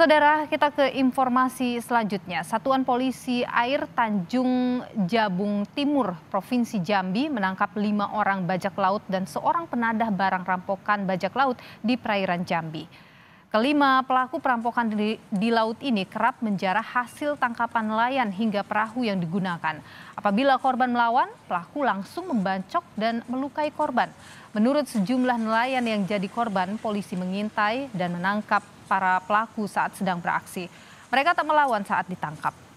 Saudara, kita ke informasi selanjutnya. Satuan Polisi Air Tanjung Jabung Timur, Provinsi Jambi, menangkap lima orang bajak laut dan seorang penadah barang rampokan bajak laut di perairan Jambi. Kelima pelaku perampokan di, di laut ini kerap menjarah hasil tangkapan nelayan hingga perahu yang digunakan. Apabila korban melawan, pelaku langsung membancok dan melukai korban. Menurut sejumlah nelayan yang jadi korban, polisi mengintai dan menangkap para pelaku saat sedang beraksi. Mereka tak melawan saat ditangkap.